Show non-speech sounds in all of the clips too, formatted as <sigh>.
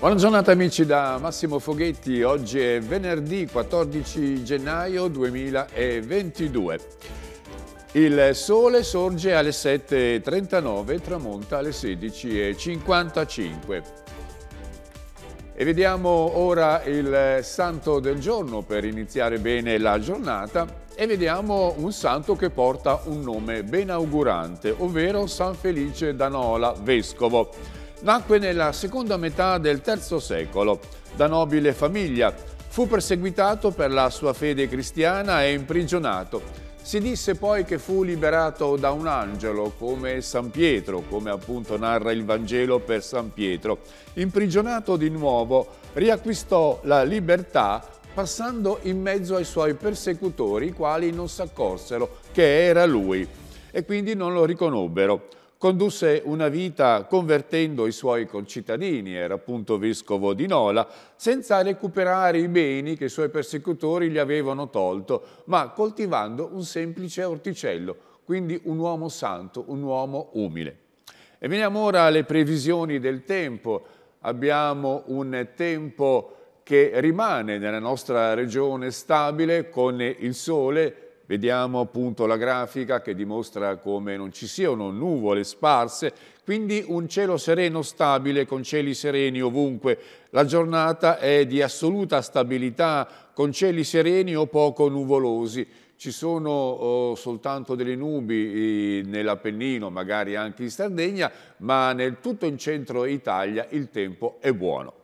Buona giornata amici da Massimo Foghetti, oggi è venerdì 14 gennaio 2022. Il sole sorge alle 7.39 tramonta alle 16.55. E vediamo ora il santo del giorno per iniziare bene la giornata e vediamo un santo che porta un nome benaugurante, ovvero San Felice Danola, vescovo. Nacque nella seconda metà del III secolo da nobile famiglia. Fu perseguitato per la sua fede cristiana e imprigionato. Si disse poi che fu liberato da un angelo, come San Pietro, come appunto narra il Vangelo per San Pietro. Imprigionato di nuovo, riacquistò la libertà passando in mezzo ai suoi persecutori, i quali non si accorsero che era lui e quindi non lo riconobbero condusse una vita convertendo i suoi concittadini, era appunto vescovo di Nola, senza recuperare i beni che i suoi persecutori gli avevano tolto, ma coltivando un semplice orticello, quindi un uomo santo, un uomo umile. E veniamo ora alle previsioni del tempo. Abbiamo un tempo che rimane nella nostra regione stabile con il sole Vediamo appunto la grafica che dimostra come non ci siano nuvole sparse, quindi un cielo sereno stabile con cieli sereni ovunque. La giornata è di assoluta stabilità con cieli sereni o poco nuvolosi. Ci sono oh, soltanto delle nubi nell'Appennino, magari anche in Sardegna, ma nel tutto in centro Italia il tempo è buono.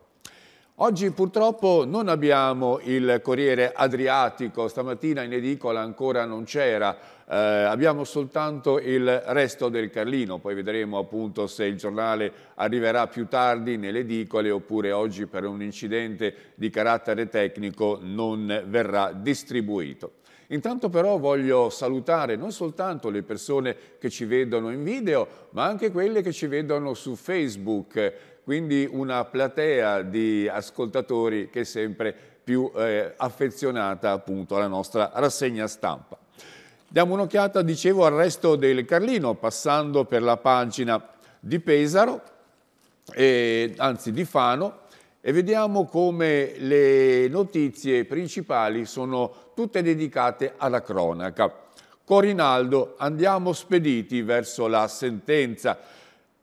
Oggi purtroppo non abbiamo il Corriere Adriatico, stamattina in edicola ancora non c'era, eh, abbiamo soltanto il resto del Carlino, poi vedremo appunto se il giornale arriverà più tardi nelle edicole oppure oggi per un incidente di carattere tecnico non verrà distribuito. Intanto però voglio salutare non soltanto le persone che ci vedono in video, ma anche quelle che ci vedono su Facebook, quindi una platea di ascoltatori che è sempre più eh, affezionata appunto alla nostra rassegna stampa. Diamo un'occhiata, dicevo, al resto del Carlino, passando per la pagina di Pesaro, e, anzi di Fano, e vediamo come le notizie principali sono tutte dedicate alla cronaca. Corinaldo, andiamo spediti verso la sentenza.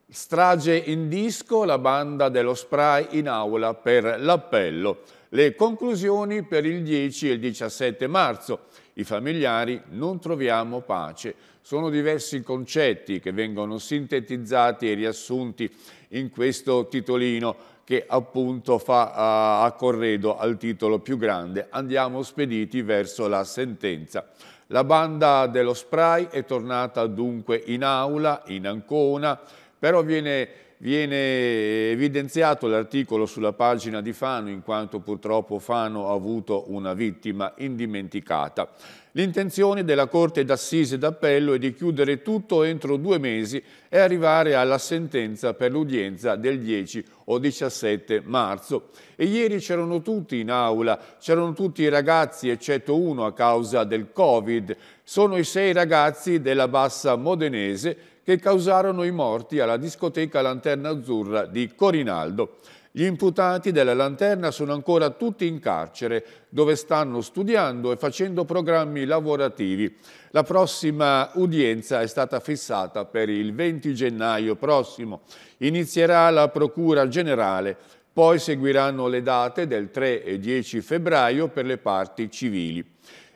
Strage in disco, la banda dello spray in aula per l'appello. Le conclusioni per il 10 e il 17 marzo. I familiari non troviamo pace. Sono diversi concetti che vengono sintetizzati e riassunti in questo titolino che appunto fa uh, a corredo al titolo più grande Andiamo spediti verso la sentenza. La banda dello spray è tornata dunque in aula, in Ancona, però viene, viene evidenziato l'articolo sulla pagina di Fano in quanto purtroppo Fano ha avuto una vittima indimenticata. L'intenzione della Corte d'Assise d'Appello è di chiudere tutto entro due mesi e arrivare alla sentenza per l'udienza del 10 o 17 marzo. E ieri c'erano tutti in aula, c'erano tutti i ragazzi eccetto uno a causa del Covid. Sono i sei ragazzi della bassa modenese che causarono i morti alla discoteca Lanterna Azzurra di Corinaldo. Gli imputati della Lanterna sono ancora tutti in carcere, dove stanno studiando e facendo programmi lavorativi. La prossima udienza è stata fissata per il 20 gennaio prossimo. Inizierà la Procura Generale, poi seguiranno le date del 3 e 10 febbraio per le parti civili.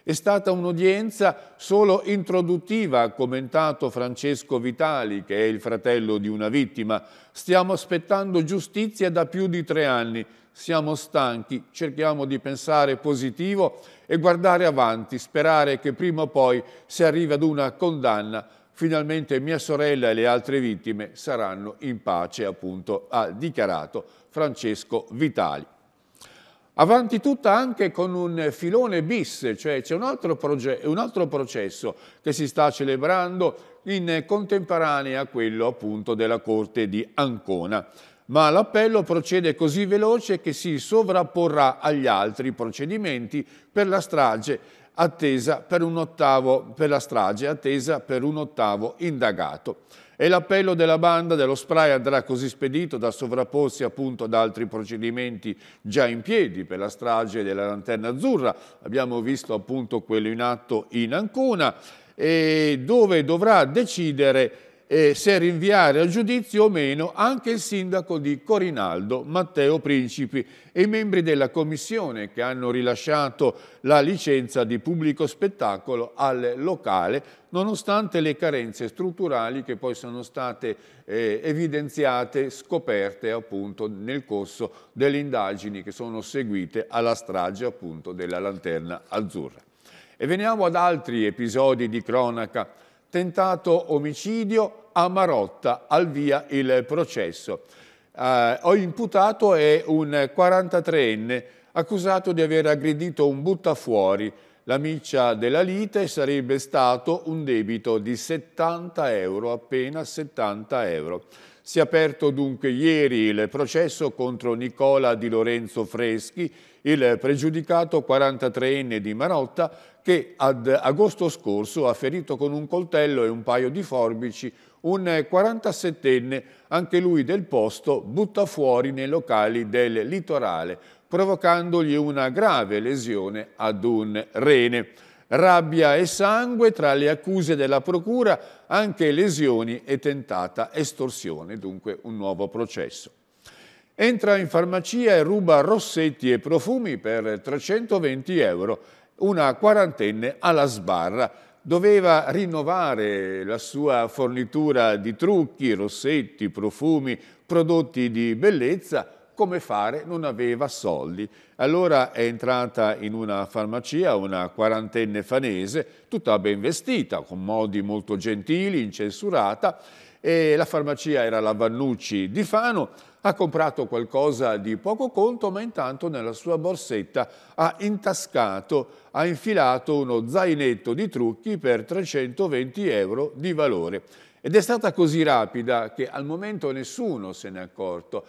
È stata un'udienza solo introduttiva, ha commentato Francesco Vitali, che è il fratello di una vittima. Stiamo aspettando giustizia da più di tre anni. Siamo stanchi, cerchiamo di pensare positivo e guardare avanti, sperare che prima o poi si arrivi ad una condanna. Finalmente mia sorella e le altre vittime saranno in pace, appunto, ha dichiarato Francesco Vitali. Avanti tutta anche con un filone bis, cioè c'è un, un, altro processo che si sta celebrando in contemporanea a quello appunto della Corte di Ancona. Ma l'appello procede così veloce che si sovrapporrà agli altri procedimenti per la strage attesa per un ottavo, per strage, attesa per un ottavo indagato e l'appello della banda dello spray andrà così spedito da sovrapporsi appunto ad altri procedimenti già in piedi per la strage della Lanterna Azzurra. Abbiamo visto appunto quello in atto in Ancona e dove dovrà decidere eh, se rinviare a giudizio o meno anche il sindaco di Corinaldo, Matteo Principi, e i membri della commissione che hanno rilasciato la licenza di pubblico spettacolo al locale, nonostante le carenze strutturali che poi sono state eh, evidenziate, scoperte appunto nel corso delle indagini che sono seguite alla strage appunto della Lanterna Azzurra. E veniamo ad altri episodi di cronaca tentato omicidio a Marotta, al via il processo. Eh, ho imputato è un 43enne accusato di aver aggredito un buttafuori. La miccia della lite sarebbe stato un debito di 70 euro, appena 70 euro. Si è aperto dunque ieri il processo contro Nicola Di Lorenzo Freschi, il pregiudicato 43enne di Marotta, che ad agosto scorso ha ferito con un coltello e un paio di forbici un 47enne, anche lui del posto, butta fuori nei locali del litorale, provocandogli una grave lesione ad un rene. Rabbia e sangue tra le accuse della procura, anche lesioni e tentata estorsione, dunque un nuovo processo. Entra in farmacia e ruba rossetti e profumi per 320 euro una quarantenne alla sbarra. Doveva rinnovare la sua fornitura di trucchi, rossetti, profumi, prodotti di bellezza, come fare non aveva soldi. Allora è entrata in una farmacia una quarantenne fanese, tutta ben vestita, con modi molto gentili, incensurata, e la farmacia era la Vannucci di Fano ha comprato qualcosa di poco conto, ma intanto nella sua borsetta ha intascato, ha infilato uno zainetto di trucchi per 320 euro di valore. Ed è stata così rapida che al momento nessuno se n'è accorto.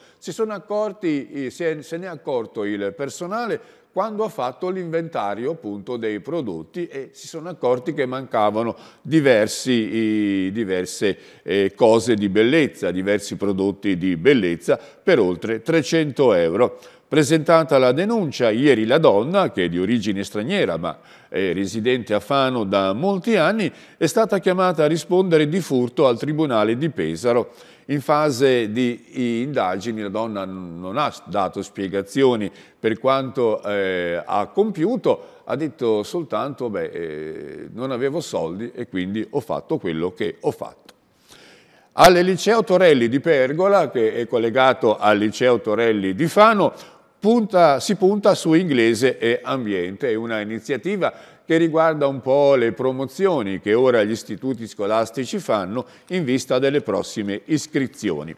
Accorti, eh, se è accorto il personale quando ha fatto l'inventario appunto dei prodotti e si sono accorti che mancavano diversi, diverse eh, cose di bellezza, diversi prodotti di bellezza per oltre 300 euro. Presentata la denuncia, ieri la donna, che è di origine straniera ma è residente a Fano da molti anni, è stata chiamata a rispondere di furto al Tribunale di Pesaro. In fase di indagini la donna non ha dato spiegazioni per quanto eh, ha compiuto, ha detto soltanto che eh, non avevo soldi e quindi ho fatto quello che ho fatto. Al liceo Torelli di Pergola, che è collegato al liceo Torelli di Fano, punta, si punta su inglese e ambiente, è una iniziativa che riguarda un po' le promozioni che ora gli istituti scolastici fanno in vista delle prossime iscrizioni.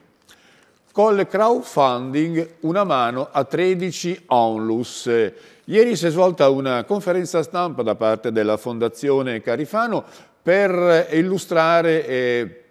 Col crowdfunding una mano a 13 onlus. Ieri si è svolta una conferenza stampa da parte della Fondazione Carifano per illustrare eh,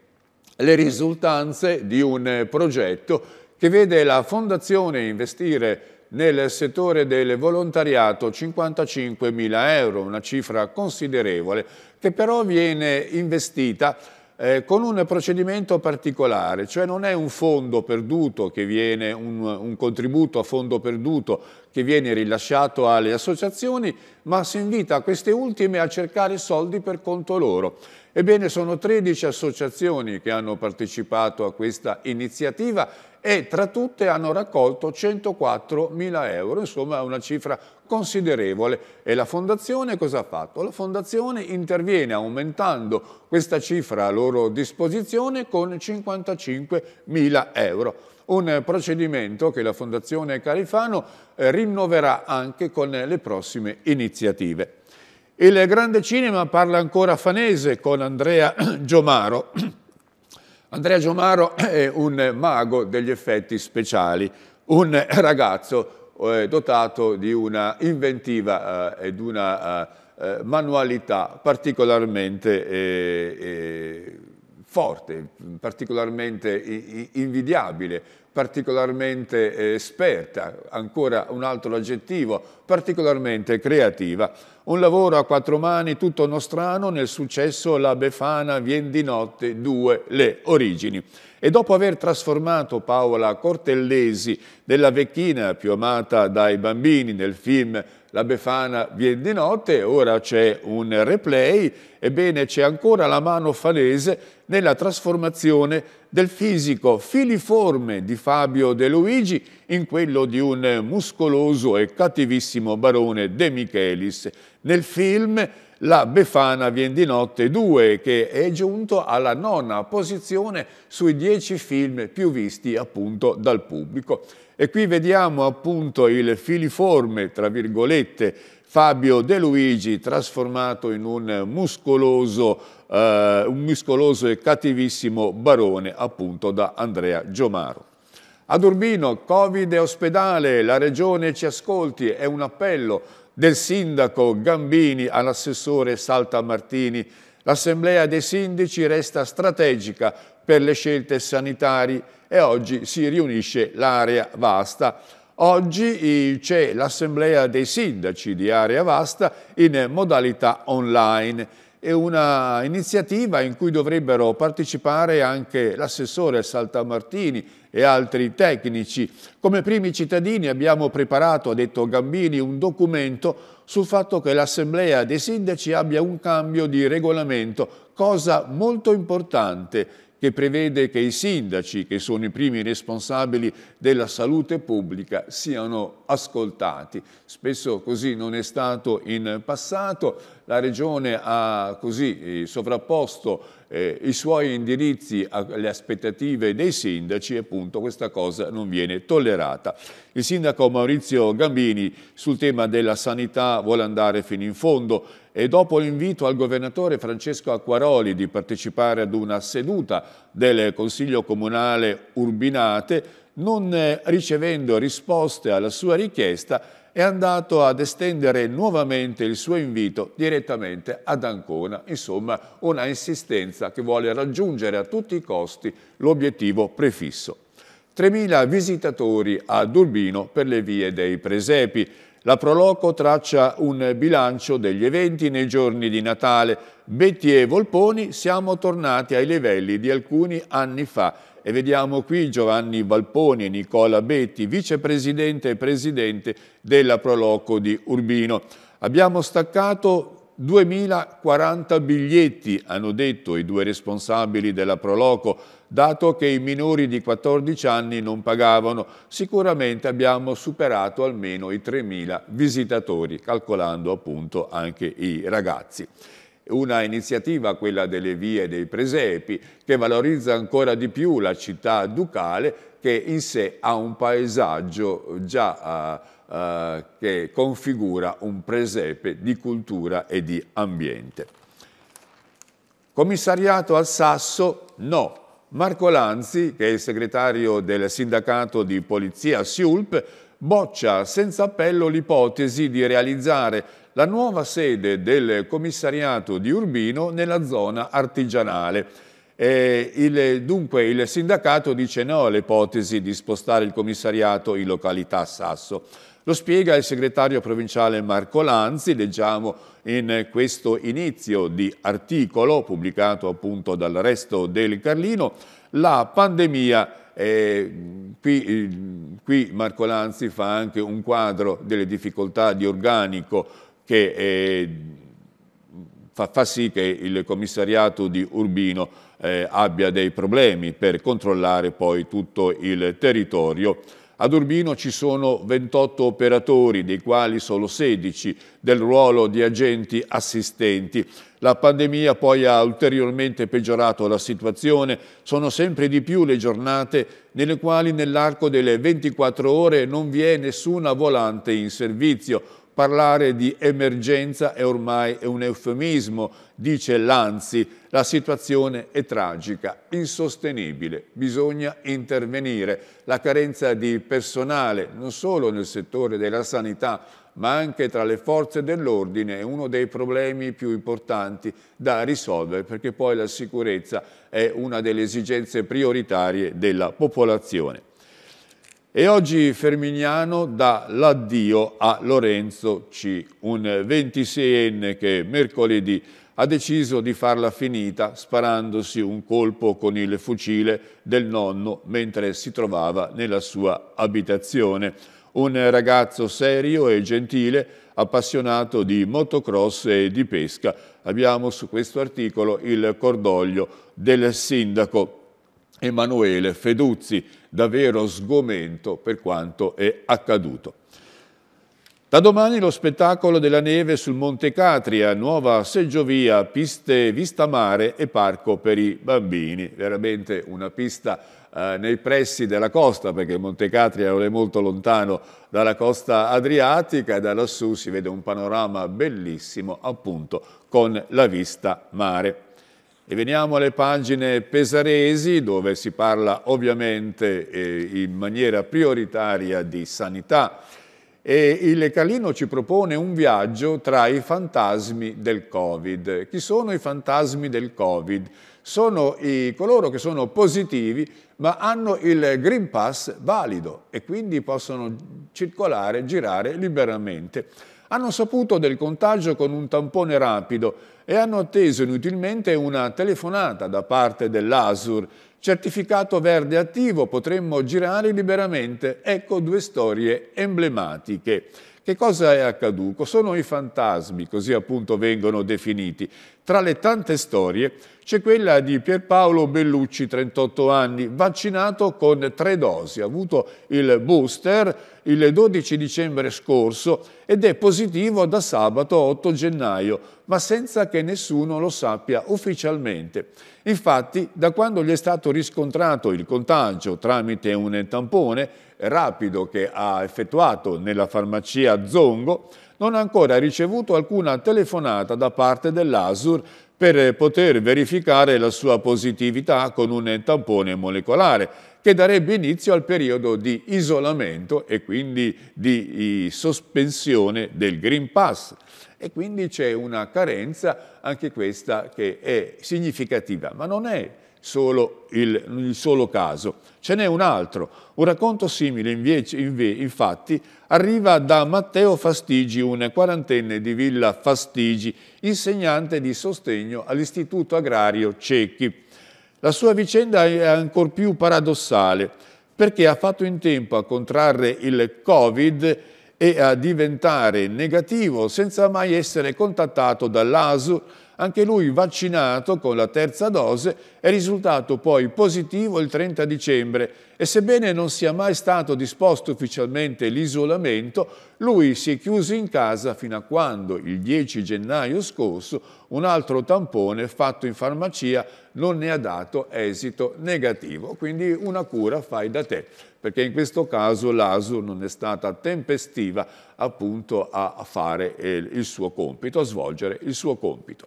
le risultanze di un progetto che vede la Fondazione investire nel settore del volontariato 55.000 euro, una cifra considerevole che però viene investita eh, con un procedimento particolare, cioè non è un fondo perduto che viene, un, un, contributo a fondo perduto che viene rilasciato alle associazioni, ma si invita queste ultime a cercare soldi per conto loro. Ebbene, sono 13 associazioni che hanno partecipato a questa iniziativa e tra tutte hanno raccolto 104.000 euro, insomma una cifra considerevole. E la Fondazione cosa ha fatto? La Fondazione interviene aumentando questa cifra a loro disposizione con 55.000 euro. Un procedimento che la Fondazione Carifano eh, rinnoverà anche con le prossime iniziative. Il grande cinema parla ancora fanese con Andrea <clears throat> Giomaro. Andrea Giomaro <clears throat> è un mago degli effetti speciali, un ragazzo eh, dotato di una inventiva eh, ed una eh, eh manualità particolarmente eh, eh, forte, particolarmente invidiabile, particolarmente esperta, ancora un altro aggettivo, particolarmente creativa. Un lavoro a quattro mani tutto nostrano, nel successo La Befana vien di notte, due le origini. E dopo aver trasformato Paola Cortellesi della vecchina più amata dai bambini nel film La Befana vien di notte, ora c'è un replay, ebbene c'è ancora la mano falese nella trasformazione del fisico filiforme di Fabio De Luigi in quello di un muscoloso e cattivissimo barone De Michelis. Nel film La Befana viene di notte 2, che è giunto alla nona posizione sui dieci film più visti appunto dal pubblico. E qui vediamo appunto il filiforme, tra virgolette, Fabio De Luigi trasformato in un muscoloso, eh, un muscoloso e cattivissimo barone appunto da Andrea Giomaro. Ad Urbino, Covid e ospedale, la regione ci ascolti, è un appello del sindaco Gambini all'assessore Saltamartini. L'assemblea dei sindici resta strategica per le scelte sanitarie e oggi si riunisce l'area vasta. Oggi c'è l'assemblea dei sindaci di area vasta in modalità online è un'iniziativa in cui dovrebbero partecipare anche l'assessore Saltamartini e altri tecnici. Come primi cittadini abbiamo preparato, ha detto Gambini, un documento sul fatto che l'Assemblea dei Sindaci abbia un cambio di regolamento, cosa molto importante che prevede che i sindaci, che sono i primi responsabili della salute pubblica, siano ascoltati. Spesso così non è stato in passato, la Regione ha così eh, sovrapposto eh, i suoi indirizzi alle aspettative dei sindaci, appunto questa cosa non viene tollerata. Il sindaco Maurizio Gambini sul tema della sanità vuole andare fino in fondo e dopo l'invito al governatore Francesco Acquaroli di partecipare ad una seduta del Consiglio Comunale Urbinate, non eh, ricevendo risposte alla sua richiesta, è andato ad estendere nuovamente il suo invito direttamente ad Ancona, insomma una insistenza che vuole raggiungere a tutti i costi l'obiettivo prefisso. 3.000 visitatori ad Urbino per le vie dei presepi, la Proloco traccia un bilancio degli eventi nei giorni di Natale. Betti e Volponi siamo tornati ai livelli di alcuni anni fa e vediamo qui Giovanni Valponi e Nicola Betti, vicepresidente e presidente della Proloco di Urbino. Abbiamo staccato 2040 biglietti, hanno detto i due responsabili della Proloco, dato che i minori di 14 anni non pagavano. Sicuramente abbiamo superato almeno i 3.000 visitatori, calcolando appunto anche i ragazzi una iniziativa, quella delle vie dei presepi, che valorizza ancora di più la città ducale che in sé ha un paesaggio già uh, uh, che configura un presepe di cultura e di ambiente. Commissariato al Sasso? No. Marco Lanzi, che è il segretario del sindacato di polizia Siulp, boccia senza appello l'ipotesi di realizzare la nuova sede del commissariato di Urbino nella zona artigianale. Eh, il, dunque il sindacato dice no all'ipotesi di spostare il commissariato in località Sasso. Lo spiega il segretario provinciale Marco Lanzi, leggiamo in questo inizio di articolo pubblicato appunto dal resto del Carlino, la pandemia, eh, qui, qui Marco Lanzi fa anche un quadro delle difficoltà di organico che eh, fa, fa, sì che il commissariato di Urbino eh, abbia dei problemi per controllare poi tutto il territorio. Ad Urbino ci sono 28 operatori, dei quali solo 16 del ruolo di agenti assistenti. La pandemia poi ha ulteriormente peggiorato la situazione. Sono sempre di più le giornate nelle quali nell'arco delle 24 ore non vi è nessuna volante in servizio Parlare di emergenza è ormai un eufemismo, dice Lanzi. La situazione è tragica, insostenibile, bisogna intervenire. La carenza di personale, non solo nel settore della sanità, ma anche tra le forze dell'ordine è uno dei problemi più importanti da risolvere perché poi la sicurezza è una delle esigenze prioritarie della popolazione. E oggi Ferminiano dà l'addio a Lorenzo C., un 26enne che mercoledì ha deciso di farla finita sparandosi un colpo con il fucile del nonno mentre si trovava nella sua abitazione. Un ragazzo serio e gentile, appassionato di motocross e di pesca. Abbiamo su questo articolo il cordoglio del sindaco Emanuele Feduzzi davvero sgomento per quanto è accaduto. Da domani lo spettacolo della neve sul Monte Catria, nuova seggiovia, piste vista mare e parco per i bambini. Veramente una pista eh, nei pressi della costa, perché Monte Catria non è molto lontano dalla costa adriatica e da lassù si vede un panorama bellissimo appunto con la vista mare. E veniamo alle pagine pesaresi dove si parla ovviamente eh, in maniera prioritaria di sanità e il Calino ci propone un viaggio tra i fantasmi del Covid. Chi sono i fantasmi del Covid? Sono i, coloro che sono positivi ma hanno il Green Pass valido e quindi possono circolare, girare liberamente hanno saputo del contagio con un tampone rapido e hanno atteso inutilmente una telefonata da parte dell'ASUR. Certificato verde attivo, potremmo girare liberamente. Ecco due storie emblematiche. Che cosa è accaduto? Sono i fantasmi, così appunto vengono definiti. Tra le tante storie c'è quella di Pierpaolo Bellucci, 38 anni, vaccinato con tre dosi, ha avuto il booster il 12 dicembre scorso ed è positivo da sabato 8 gennaio, ma senza che nessuno lo sappia ufficialmente. Infatti, da quando gli è stato riscontrato il contagio tramite un tampone rapido che ha effettuato nella farmacia Zongo, non ha ancora ricevuto alcuna telefonata da parte dell'ASUR per poter verificare la sua positività con un tampone molecolare che darebbe inizio al periodo di isolamento e quindi di sospensione del Green Pass. E quindi c'è una carenza, anche questa, che è significativa, ma non è solo il, il, solo caso. Ce n'è un altro. Un racconto simile invece, infatti arriva da Matteo Fastigi, un quarantenne di Villa Fastigi, insegnante di sostegno all'Istituto Agrario Cecchi. La sua vicenda è ancora più paradossale perché ha fatto in tempo a contrarre il Covid e a diventare negativo senza mai essere contattato dall'ASU anche lui vaccinato con la terza dose è risultato poi positivo il 30 dicembre e sebbene non sia mai stato disposto ufficialmente l'isolamento, lui si è chiuso in casa fino a quando il 10 gennaio scorso un altro tampone fatto in farmacia non ne ha dato esito negativo. Quindi una cura fai da te, perché in questo caso l'ASU non è stata tempestiva appunto a fare eh, il suo compito, a svolgere il suo compito.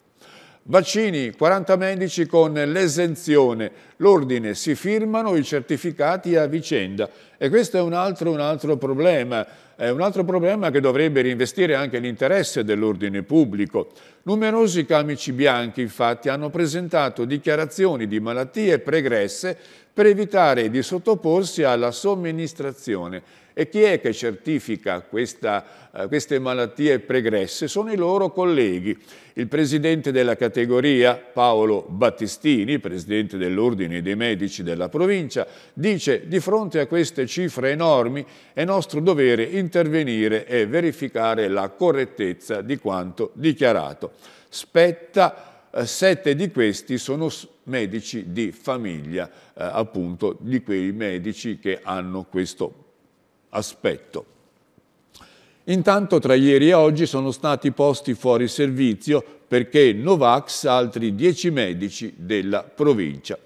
Vaccini, 40 medici con l'esenzione, l'ordine, si firmano i certificati a vicenda e questo è un altro, un altro problema, è un altro problema che dovrebbe reinvestire anche l'interesse dell'ordine pubblico. Numerosi camici bianchi infatti hanno presentato dichiarazioni di malattie pregresse per evitare di sottoporsi alla somministrazione e chi è che certifica questa, uh, queste malattie pregresse? Sono i loro colleghi. Il presidente della categoria, Paolo Battistini, presidente dell'Ordine dei Medici della provincia, dice di fronte a queste cifre enormi è nostro dovere intervenire e verificare la correttezza di quanto dichiarato. Spetta, uh, sette di questi sono medici di famiglia, uh, appunto di quei medici che hanno questo problema aspetto. Intanto tra ieri e oggi sono stati posti fuori servizio perché Novax altri 10 medici della provincia.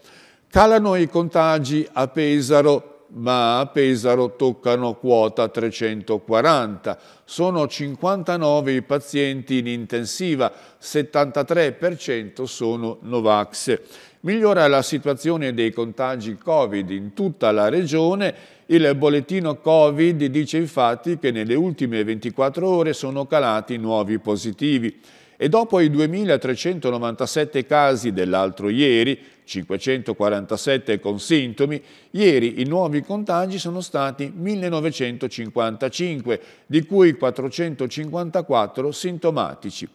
Calano i contagi a Pesaro, ma a Pesaro toccano quota 340. Sono 59 i pazienti in intensiva, 73% sono Novax. Migliora la situazione dei contagi Covid in tutta la regione. Il bollettino Covid dice infatti che nelle ultime 24 ore sono calati nuovi positivi e dopo i 2.397 casi dell'altro ieri, 547 con sintomi, ieri i nuovi contagi sono stati 1.955, di cui 454 sintomatici.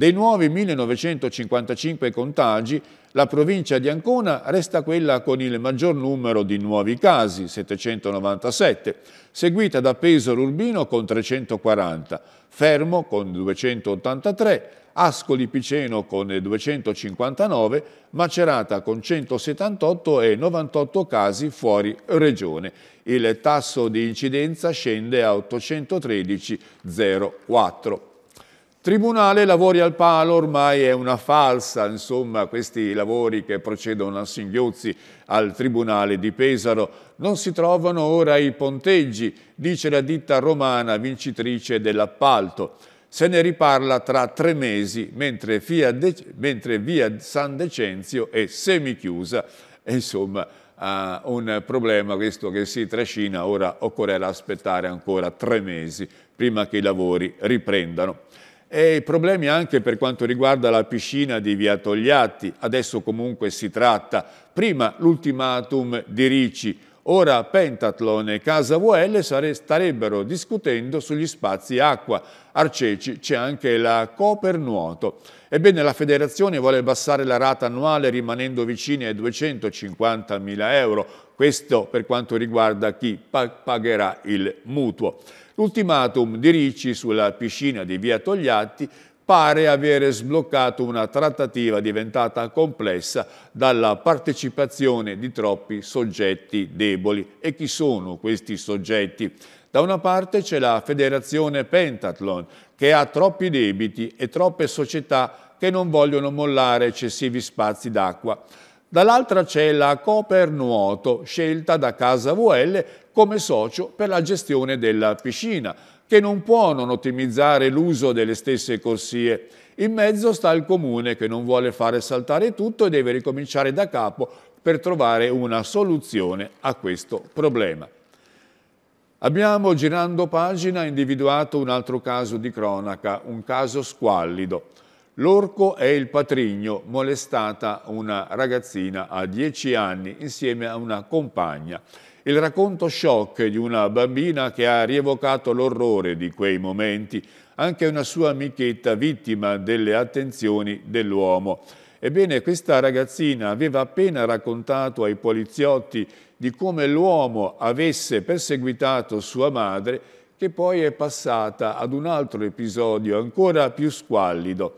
Dei nuovi 1955 contagi, la provincia di Ancona resta quella con il maggior numero di nuovi casi, 797, seguita da Pesaro Urbino con 340, Fermo con 283, Ascoli Piceno con 259, Macerata con 178 e 98 casi fuori regione. Il tasso di incidenza scende a 813,04. Tribunale lavori al palo ormai è una falsa, insomma questi lavori che procedono a singhiozzi al Tribunale di Pesaro. Non si trovano ora i ponteggi, dice la ditta romana vincitrice dell'appalto. Se ne riparla tra tre mesi, mentre, mentre via San Decenzio è semichiusa. Insomma, uh, un problema questo che si trascina, ora occorrerà aspettare ancora tre mesi prima che i lavori riprendano e problemi anche per quanto riguarda la piscina di Via Togliatti. Adesso comunque si tratta prima l'ultimatum di Ricci, ora Pentathlon e Casa VL starebbero discutendo sugli spazi acqua. Arceci c'è anche la Copernuoto. Ebbene, la federazione vuole abbassare la rata annuale rimanendo vicini ai 250.000 euro. Questo per quanto riguarda chi pagherà il mutuo. L'ultimatum di Ricci sulla piscina di via Togliatti pare avere sbloccato una trattativa diventata complessa dalla partecipazione di troppi soggetti deboli. E chi sono questi soggetti? Da una parte c'è la federazione Pentathlon, che ha troppi debiti e troppe società che non vogliono mollare eccessivi spazi d'acqua. Dall'altra c'è la Copernuoto, scelta da Casa VL come socio per la gestione della piscina, che non può non ottimizzare l'uso delle stesse corsie. In mezzo sta il comune che non vuole fare saltare tutto e deve ricominciare da capo per trovare una soluzione a questo problema. Abbiamo, girando pagina, individuato un altro caso di cronaca, un caso squallido. L'orco è il patrigno, molestata una ragazzina a 10 anni insieme a una compagna. Il racconto shock di una bambina che ha rievocato l'orrore di quei momenti, anche una sua amichetta vittima delle attenzioni dell'uomo. Ebbene, questa ragazzina aveva appena raccontato ai poliziotti di come l'uomo avesse perseguitato sua madre, che poi è passata ad un altro episodio ancora più squallido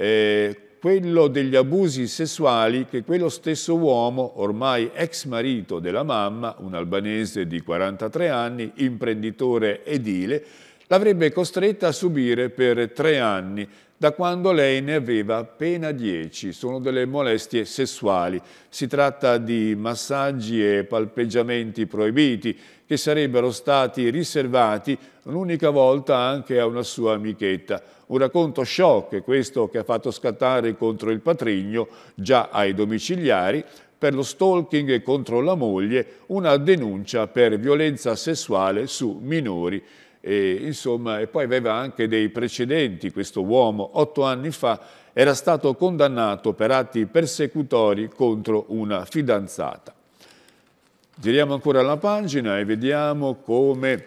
eh, quello degli abusi sessuali che quello stesso uomo, ormai ex marito della mamma, un albanese di 43 anni, imprenditore edile, l'avrebbe costretta a subire per tre anni, da quando lei ne aveva appena 10. Sono delle molestie sessuali. Si tratta di massaggi e palpeggiamenti proibiti che sarebbero stati riservati un'unica volta anche a una sua amichetta. Un racconto shock, questo che ha fatto scattare contro il patrigno, già ai domiciliari, per lo stalking contro la moglie, una denuncia per violenza sessuale su minori. E, insomma, e poi aveva anche dei precedenti questo uomo. Otto anni fa era stato condannato per atti persecutori contro una fidanzata. Giriamo ancora la pagina e vediamo come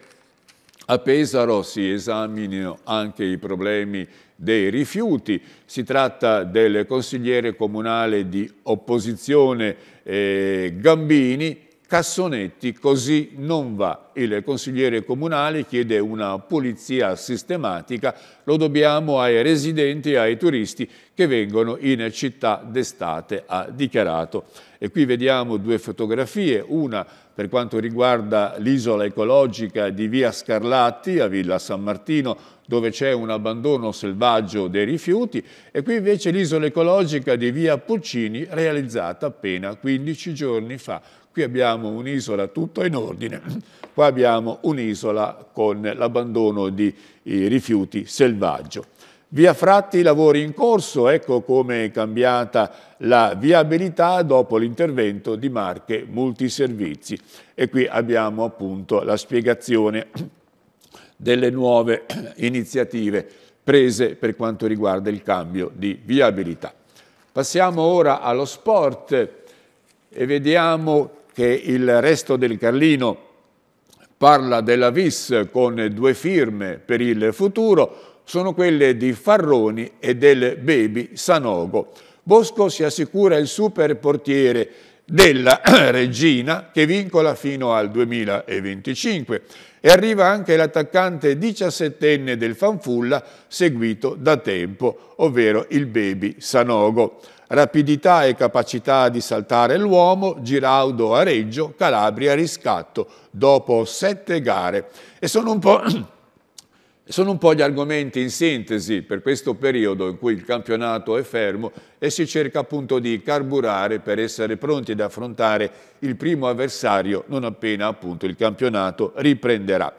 a Pesaro si esaminino anche i problemi dei rifiuti. Si tratta del consigliere comunale di opposizione eh, Gambini Cassonetti così non va. Il consigliere comunale chiede una pulizia sistematica, lo dobbiamo ai residenti e ai turisti che vengono in città d'estate, ha dichiarato. E qui vediamo due fotografie, una per quanto riguarda l'isola ecologica di Via Scarlatti a Villa San Martino dove c'è un abbandono selvaggio dei rifiuti e qui invece l'isola ecologica di Via Puccini realizzata appena 15 giorni fa Qui abbiamo un'isola tutto in ordine, qua abbiamo un'isola con l'abbandono di rifiuti selvaggio. Via Fratti i lavori in corso, ecco come è cambiata la viabilità dopo l'intervento di Marche Multiservizi. E qui abbiamo appunto la spiegazione delle nuove iniziative prese per quanto riguarda il cambio di viabilità. Passiamo ora allo sport e vediamo che il resto del Carlino parla della VIS con due firme per il futuro sono quelle di Farroni e del Baby Sanogo. Bosco si assicura il super portiere della <clears throat> Regina che vincola fino al 2025 e arriva anche l'attaccante 17enne del Fanfulla seguito da tempo, ovvero il Baby Sanogo rapidità e capacità di saltare l'uomo, Giraudo a Reggio, Calabria a riscatto dopo sette gare. E sono un po'... <clears throat> Sono un po' gli argomenti in sintesi per questo periodo in cui il campionato è fermo e si cerca appunto di carburare per essere pronti ad affrontare il primo avversario non appena appunto il campionato riprenderà.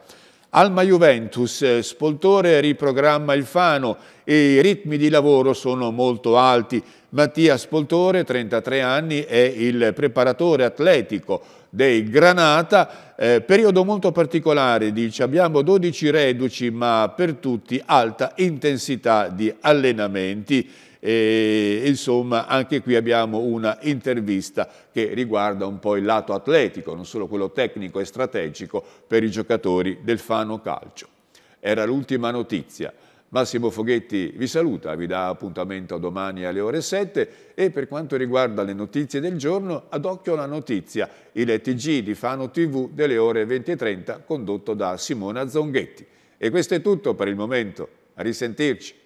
Alma Juventus, eh, Spoltore riprogramma il Fano e i ritmi di lavoro sono molto alti. Mattia Spoltore, 33 anni, è il preparatore atletico dei Granata, eh, periodo molto particolare, dice abbiamo 12 reduci ma per tutti alta intensità di allenamenti. E, insomma, anche qui abbiamo una intervista che riguarda un po' il lato atletico, non solo quello tecnico e strategico per i giocatori del Fano Calcio. Era l'ultima notizia. Massimo Foghetti vi saluta, vi dà appuntamento domani alle ore 7 e per quanto riguarda le notizie del giorno, ad occhio la notizia, il TG di Fano TV delle ore 20.30 condotto da Simona Zonghetti. E questo è tutto per il momento, a risentirci.